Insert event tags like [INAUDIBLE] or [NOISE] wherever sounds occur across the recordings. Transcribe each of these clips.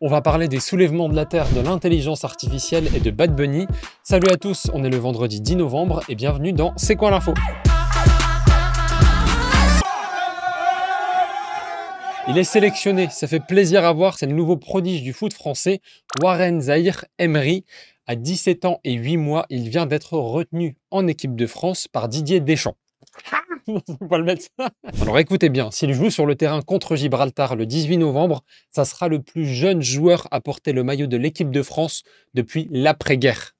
On va parler des soulèvements de la Terre, de l'intelligence artificielle et de Bad Bunny. Salut à tous, on est le vendredi 10 novembre et bienvenue dans C'est quoi l'info Il est sélectionné, ça fait plaisir à voir, c'est le nouveau prodige du foot français, Warren Zahir Emery. À 17 ans et 8 mois, il vient d'être retenu en équipe de France par Didier Deschamps. [LAUGHS] pas le Alors écoutez bien, s'il joue sur le terrain contre Gibraltar le 18 novembre, ça sera le plus jeune joueur à porter le maillot de l'équipe de France depuis l'après-guerre.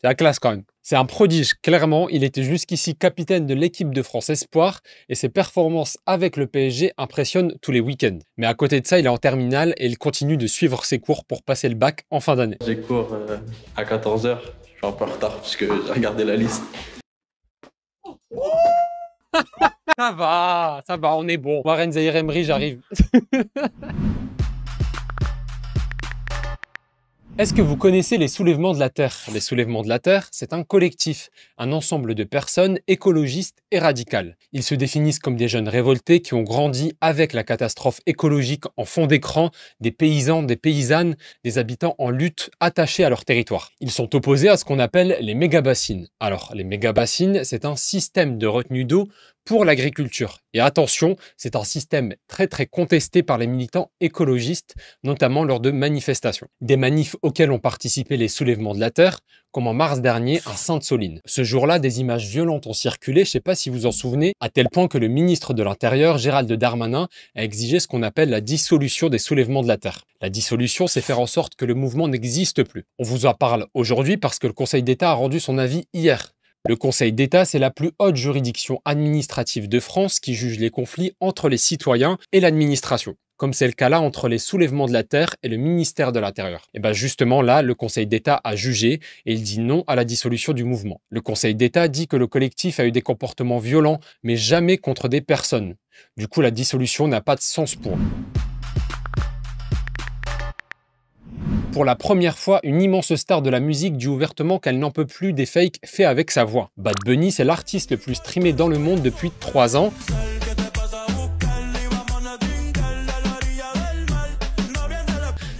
C'est la classe quand même. C'est un prodige, clairement. Il était jusqu'ici capitaine de l'équipe de France Espoir et ses performances avec le PSG impressionnent tous les week-ends. Mais à côté de ça, il est en terminale et il continue de suivre ses cours pour passer le bac en fin d'année. J'ai cours euh, à 14h. Je suis un peu en retard parce que j'ai regardé la liste ça va, ça va, on est bon. Warren Zahir Emery, j'arrive. [LAUGHS] Est-ce que vous connaissez les soulèvements de la Terre Les soulèvements de la Terre, c'est un collectif, un ensemble de personnes écologistes et radicales. Ils se définissent comme des jeunes révoltés qui ont grandi avec la catastrophe écologique en fond d'écran, des paysans, des paysannes, des habitants en lutte attachés à leur territoire. Ils sont opposés à ce qu'on appelle les méga-bassines. Alors, les méga-bassines, c'est un système de retenue d'eau pour l'agriculture. Et attention, c'est un système très très contesté par les militants écologistes, notamment lors de manifestations. Des manifs auxquels ont participé les soulèvements de la Terre, comme en mars dernier à Sainte-Soline. Ce jour-là, des images violentes ont circulé, je ne sais pas si vous en souvenez, à tel point que le ministre de l'Intérieur, Gérald Darmanin, a exigé ce qu'on appelle la dissolution des soulèvements de la Terre. La dissolution, c'est faire en sorte que le mouvement n'existe plus. On vous en parle aujourd'hui parce que le Conseil d'État a rendu son avis hier. Le Conseil d'État, c'est la plus haute juridiction administrative de France qui juge les conflits entre les citoyens et l'administration comme c'est le cas là entre les soulèvements de la Terre et le ministère de l'Intérieur. Et eh bien justement là, le Conseil d'État a jugé et il dit non à la dissolution du mouvement. Le Conseil d'État dit que le collectif a eu des comportements violents, mais jamais contre des personnes. Du coup, la dissolution n'a pas de sens pour eux. pour la première fois une immense star de la musique dit ouvertement qu'elle n'en peut plus des fakes faits avec sa voix. Bad Bunny, c'est l'artiste le plus streamé dans le monde depuis 3 ans.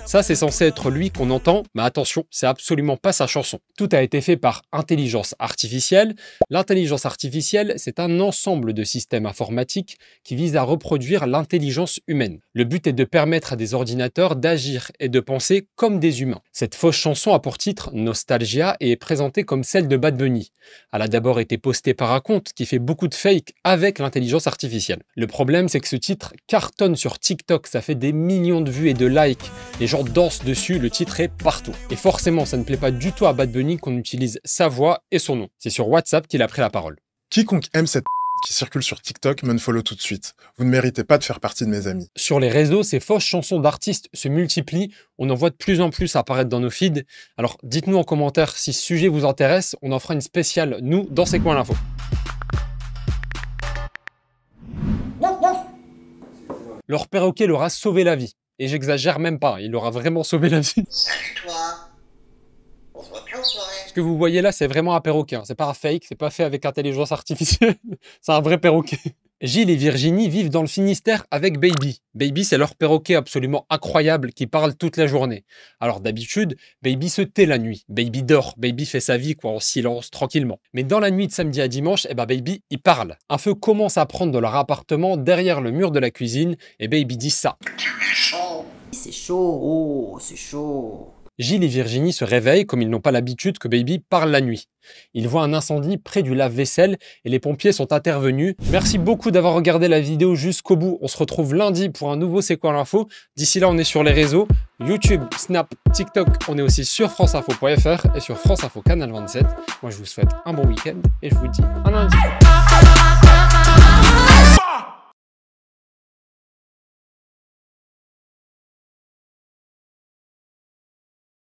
Ça, c'est censé être lui qu'on entend, mais attention, c'est absolument pas sa chanson. Tout a été fait par intelligence artificielle. L'intelligence artificielle, c'est un ensemble de systèmes informatiques qui visent à reproduire l'intelligence humaine. Le but est de permettre à des ordinateurs d'agir et de penser comme des humains. Cette fausse chanson a pour titre Nostalgia et est présentée comme celle de Bad Bunny. Elle a d'abord été postée par un compte qui fait beaucoup de fake avec l'intelligence artificielle. Le problème, c'est que ce titre cartonne sur TikTok, ça fait des millions de vues et de likes. Les gens dansent dessus, le titre est partout. Et forcément, ça ne plaît pas du tout à Bad Bunny qu'on utilise sa voix et son nom. C'est sur WhatsApp qu'il a pris la parole. Quiconque aime cette qui circulent sur TikTok follow tout de suite. Vous ne méritez pas de faire partie de mes amis. Sur les réseaux, ces fausses chansons d'artistes se multiplient. On en voit de plus en plus apparaître dans nos feeds. Alors dites-nous en commentaire si ce sujet vous intéresse. On en fera une spéciale, nous, dans ces coins l'info. Leur perroquet leur a sauvé la vie. Et j'exagère même pas, il leur a vraiment sauvé la vie. [LAUGHS] Ce que vous voyez là, c'est vraiment un perroquet. Hein. C'est pas un fake, c'est pas fait avec intelligence artificielle. [LAUGHS] c'est un vrai perroquet. Gilles et Virginie vivent dans le Finistère avec Baby. Baby, c'est leur perroquet absolument incroyable qui parle toute la journée. Alors d'habitude, Baby se tait la nuit. Baby dort. Baby fait sa vie, quoi, en silence, tranquillement. Mais dans la nuit de samedi à dimanche, eh ben Baby, il parle. Un feu commence à prendre dans leur appartement, derrière le mur de la cuisine, et Baby dit ça. C'est chaud, oh, c'est chaud. Gilles et Virginie se réveillent comme ils n'ont pas l'habitude que Baby parle la nuit. Ils voient un incendie près du lave-vaisselle et les pompiers sont intervenus. Merci beaucoup d'avoir regardé la vidéo jusqu'au bout. On se retrouve lundi pour un nouveau C'est quoi l'info D'ici là, on est sur les réseaux YouTube, Snap, TikTok. On est aussi sur franceinfo.fr et sur France Info Canal 27. Moi, je vous souhaite un bon week-end et je vous dis à lundi.